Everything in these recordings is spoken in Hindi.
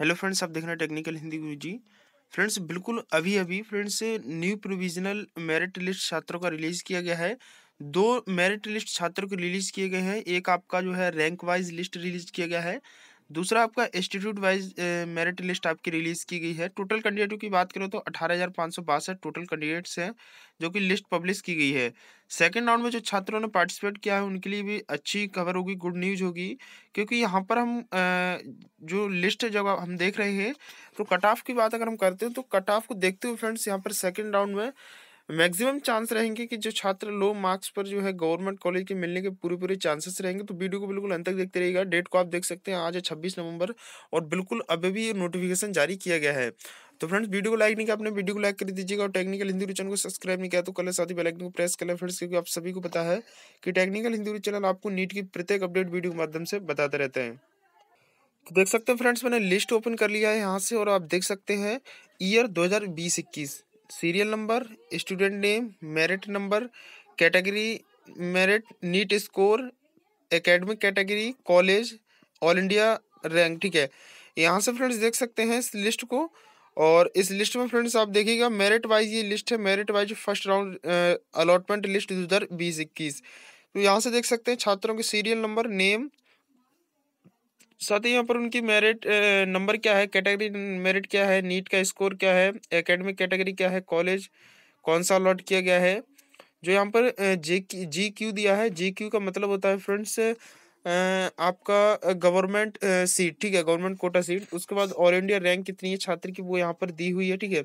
हेलो फ्रेंड्स आप देख रहे हैं टेक्निकल हिंदी गुरु जी फ्रेंड्स बिल्कुल अभी अभी friends new provisional merit list छात्रों का रिलीज़ किया गया है दो मेरिट लिस्ट छात्रों को रिलीज़ किए गए हैं एक आपका जो है रैंक वाइज लिस्ट रिलीज़ किया गया है दूसरा आपका इंस्टीट्यूट वाइज मेरिट लिस्ट आपकी रिलीज़ की गई है टोटल कैंडिडेटों की बात करें तो अठारह हज़ार पाँच सौ बासठ टोटल कैंडिडेट्स हैं जो कि लिस्ट पब्लिश की गई है सेकेंड राउंड में जो छात्रों ने पार्टिसिपेट किया है उनके लिए भी अच्छी खबर होगी गुड न्यूज़ होगी क्योंकि यहाँ पर हम जो लिस्ट जब हम देख रहे हैं तो कट ऑफ की बात अगर हम करते हैं तो कट ऑफ को देखते हुए फ्रेंड्स यहाँ पर सेकेंड राउंड में मैक्सिमम चांस रहेंगे कि जो छात्र लो मार्क्स पर जो है गवर्नमेंट कॉलेज के मिलने के पूरे पूरे चांसेस रहेंगे तो वीडियो को बिल्कुल अंत तक देखते रहिएगा डेट को आप देख सकते हैं आज है छब्बीस नवंबर और बिल्कुल अभी भी ये नोटिफिकेशन जारी किया गया है तो फ्रेंड्स वीडियो को लाइक नहीं किया आपने वीडियो को लाइक कर दीजिएगा और टेक्निकल हिंदी चैनल को सब्सक्राइब नहीं किया तो कल साथ ही बेलाइकन को प्रेस कर लें फ्रेंड्स क्योंकि आप सभी को पता है कि टेक्निकल हिंदी चैनल आपको नीट की प्रत्येक अपडेट वीडियो के माध्यम से बताते रहते हैं तो देख सकते हैं फ्रेंड्स मैंने लिस्ट ओपन कर लिया है यहाँ से और आप देख सकते हैं ईयर दो हजार बीस इक्कीस serial number student name merit number category merit NEET score academic category college all India rank ठीक है यहाँ से फ्रेंड्स देख सकते हैं इस लिस्ट को और इस लिस्ट में फ्रेंड्स आप देखिएगा मेरिट वाइज ये लिस्ट है merit wise first round allotment list दो हज़ार बीस इक्कीस तो यहाँ से देख सकते हैं छात्रों के सीरियल नंबर नेम साथ ही यहाँ पर उनकी मेरिट नंबर क्या है कैटेगरी मेरिट क्या है नीट का स्कोर क्या है एकेडमिक कैटेगरी क्या है कॉलेज कौन सा अलॉट किया गया है जो यहाँ पर जे जी क्यू दिया है जी क्यू का मतलब होता है फ्रेंड्स आपका गवर्नमेंट सीट ठीक है गवर्नमेंट कोटा सीट उसके बाद ऑल इंडिया रैंक कितनी है छात्र की वो यहाँ पर दी हुई है ठीक है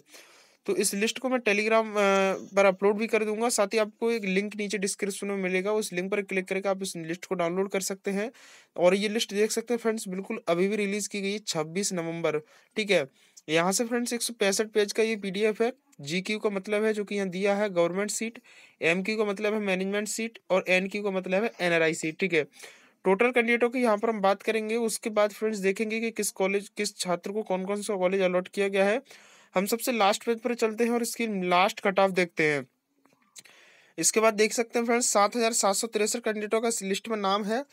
तो इस लिस्ट को मैं टेलीग्राम पर अपलोड भी कर दूंगा साथ ही आपको एक लिंक नीचे डिस्क्रिप्शन में मिलेगा उस लिंक पर क्लिक करके आप इस लिस्ट को डाउनलोड कर सकते हैं और ये लिस्ट देख सकते हैं फ्रेंड्स बिल्कुल अभी भी रिलीज की गई है छब्बीस नवम्बर ठीक है यहाँ से फ्रेंड्स एक पेज का ये पी है जी क्यू का मतलब है जो कि यहाँ दिया है गवर्नमेंट सीट एम क्यू का मतलब है मैनेजमेंट सीट और एन क्यू का मतलब है एनआरआई सीट ठीक है टोटल कैंडिडेटों की यहाँ पर हम बात करेंगे उसके बाद फ्रेंड्स देखेंगे कि किस कॉलेज किस छात्र को कौन कौन सा कॉलेज अलॉट किया गया है हम सबसे लास्ट पेज पर चलते हैं और इसकी लास्ट कट ऑफ देखते हैं इसके बाद देख सकते हैं फ्रेंड्स सात हज़ार सात सौ तिरसठ कैंडिडेटों का लिस्ट में नाम है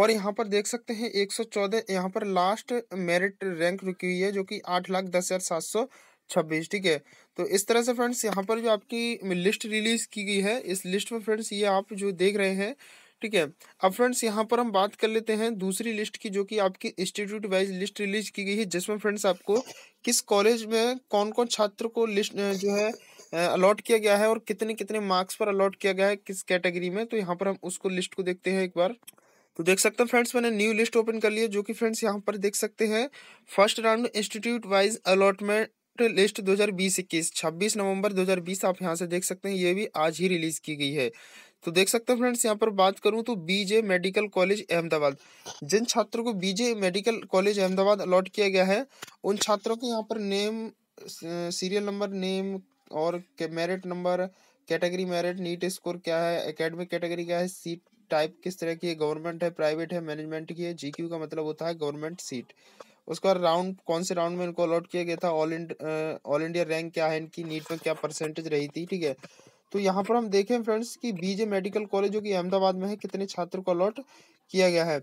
और यहाँ पर देख सकते हैं एक सौ चौदह यहाँ पर लास्ट मेरिट रैंक रुकी हुई है जो कि आठ लाख दस हज़ार सात सौ छब्बीस ठीक है तो इस तरह से फ्रेंड्स यहाँ पर जो आपकी लिस्ट रिलीज़ की गई है इस लिस्ट में फ्रेंड्स ये आप जो देख रहे हैं ठीक है अब फ्रेंड्स यहाँ पर हम बात कर लेते हैं दूसरी लिस्ट की जो कि आपकी इंस्टीट्यूट वाइज लिस्ट रिलीज की गई है जिसमें फ्रेंड्स आपको किस कॉलेज में कौन कौन छात्र को लिस्ट जो है अलॉट किया गया है और कितने कितने मार्क्स पर अलॉट किया गया है किस कैटेगरी में तो यहाँ पर हम उसको लिस्ट को देखते हैं एक बार तो देख सकते हैं फ्रेंड्स मैंने न्यू लिस्ट ओपन कर लिया जो कि फ्रेंड्स यहाँ पर देख सकते हैं first round institute wise allotment list 2020-21 26 नवंबर 2020 आप यहाँ से देख सकते हैं ये भी आज ही रिलीज की गई है तो देख सकते हैं फ्रेंड्स यहाँ पर बात करूँ तो बीजे मेडिकल कॉलेज अहमदाबाद जिन छात्रों को B J medical college Ahmedabad allot किया गया है उन छात्रों के यहाँ पर नेम सीरियल नंबर नेम और merit number category merit NEET score क्या है एकेडमिक कैटेगरी क्या है सीट टाइप किस तरह की है गवर्नमेंट है प्राइवेट है मैनेजमेंट की है जीक्यू का मतलब होता है गवर्नमेंट सीट उसका राउंड कौन से राउंड में इनको अलॉट किया गया था ऑल इंड ऑल इंडिया रैंक क्या है इनकी नीट में क्या परसेंटेज रही थी ठीक है तो यहाँ पर हम देखें फ्रेंड्स कि बीजे मेडिकल कॉलेज जो कि अहमदाबाद में है कितने छात्रों को अलॉट किया गया है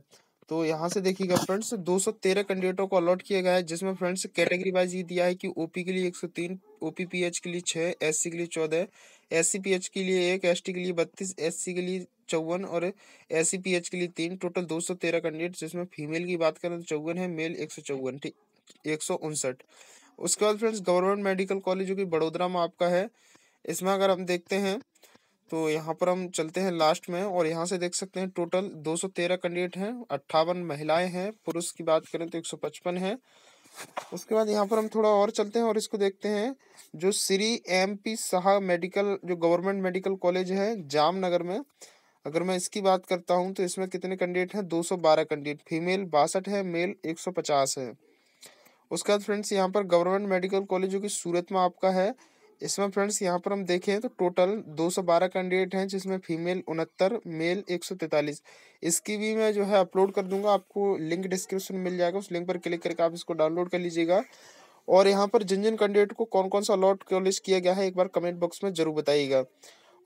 तो यहाँ से देखिएगा फ्रेंड्स 213 कैंडिडेटों को अलॉट किया गया है जिसमें फ्रेंड्स कैटेगरी वाइज ये दिया है कि ओपी के लिए 103 ओपीपीएच के लिए 6 एससी के लिए 14 सी के लिए एक एस के लिए 32 एससी के लिए चौवन और एस के लिए तीन टोटल 213 कैंडिडेट जिसमें फीमेल की बात करें तो चौवन है मेल एक ठीक एक उसके बाद फ्रेंड्स गवर्नमेंट मेडिकल कॉलेज जो कि बड़ोदरा में आपका है इसमें अगर हम देखते हैं तो यहाँ पर हम चलते हैं लास्ट में और यहाँ से देख सकते हैं टोटल 213 कैंडिडेट हैं अट्ठावन महिलाएं हैं पुरुष की बात करें तो 155 हैं उसके बाद यहाँ पर हम थोड़ा और चलते हैं और इसको देखते हैं जो Shri M P Shah medical जो गवर्नमेंट मेडिकल कॉलेज है जामनगर में अगर मैं इसकी बात करता हूँ तो इसमें कितने कैंडिडेट हैं दो कैंडिडेट फीमेल बासठ है मेल एक है उसके बाद फ्रेंड्स यहाँ पर गवर्नमेंट मेडिकल कॉलेज जो कि सूरत में आपका है इसमें फ्रेंड्स यहाँ पर हम देखें तो टोटल 212 कैंडिडेट हैं जिसमें फीमेल उनहत्तर मेल 143 इसकी भी मैं जो है अपलोड कर दूंगा आपको लिंक डिस्क्रिप्शन मिल जाएगा उस लिंक पर क्लिक करके आप इसको डाउनलोड कर लीजिएगा और यहाँ पर जिन जिन कैंडिडेट को कौन कौन सा अलॉट कॉलेज किया गया है एक बार कमेंट बॉक्स में जरूर बताइएगा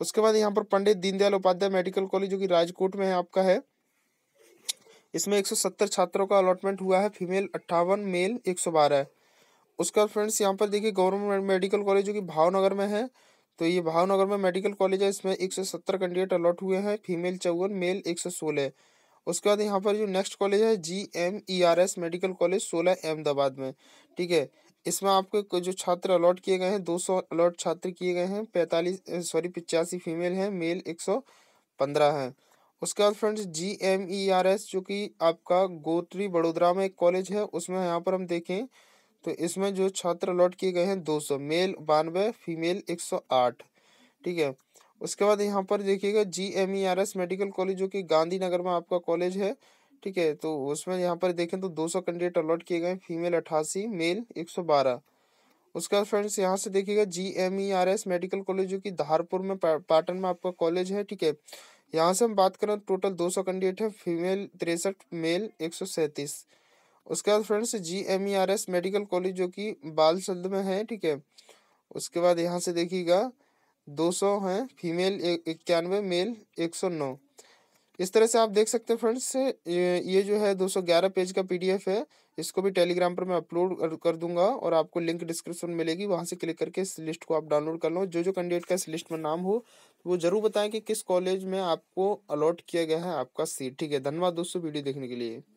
उसके बाद यहाँ पर पंडित दीनदयाल उपाध्याय मेडिकल कॉलेज जो कि राजकोट में है आपका है इसमें 170 छात्रों का अलॉटमेंट हुआ है फीमेल अट्ठावन मेल 112 उसके बाद फ्रेंड्स यहाँ पर देखिए गवर्नमेंट मेडिकल कॉलेज जो कि भावनगर में है तो ये भावनगर में मेडिकल कॉलेज है इसमें एक सौ सत्तर कैंडिडेट अलॉट हुए हैं फीमेल चौवन मेल एक सौ सोलह उसके बाद यहाँ पर जो नेक्स्ट कॉलेज है G M E R S medical college सोलह अहमदाबाद में ठीक है इसमें आपके जो छात्र अलॉट किए गए हैं दो सौ अलॉट छात्र किए गए हैं पैंतालीस सॉरी पिचासी फीमेल हैं मेल एक सौ पंद्रह हैं उसके बाद friends G M E R S जो कि आपका गोत्री बड़ोदरा में एक कॉलेज है उसमें यहाँ पर हम देखें तो इसमें जो छात्र अलॉट किए गए हैं 200 मेल बानवे फीमेल 108 ठीक है उसके बाद यहाँ पर देखिएगा G M E R S medical college जो कि गांधीनगर में आपका कॉलेज है ठीक है तो उसमें यहाँ पर देखें तो 200 कैंडिडेट अलॉट किए गए फीमेल अट्ठासी मेल 112 बाद फ्रेंड्स यहाँ से देखिएगा G M E R S medical college जो कि धारपुर में पाटन में आपका कॉलेज है ठीक है यहाँ से हम बात करें टोटल सौ कैंडिडेट है फीमेल तिरसठ मेल एक सौ सैंतीस उसके बाद friends G M E R S medical college जो कि बाल शब्द में है ठीक है उसके बाद यहाँ से देखिएगा दो सौ हैं फीमेल इक्यानवे मेल एक सौ नौ इस तरह से आप देख सकते हैं फ्रेंड्स ये जो है 211 पेज का पीडीएफ है इसको भी टेलीग्राम पर मैं अपलोड कर दूंगा और आपको लिंक डिस्क्रिप्शन में मिलेगी वहाँ से क्लिक करके इस लिस्ट को आप डाउनलोड कर लो जो जो कैंडिडेट का इस लिस्ट में नाम हो वो जरूर बताएं कि किस कॉलेज में आपको अलॉट किया गया है आपका सीट ठीक है धन्यवाद दोस्तों वीडियो देखने के लिए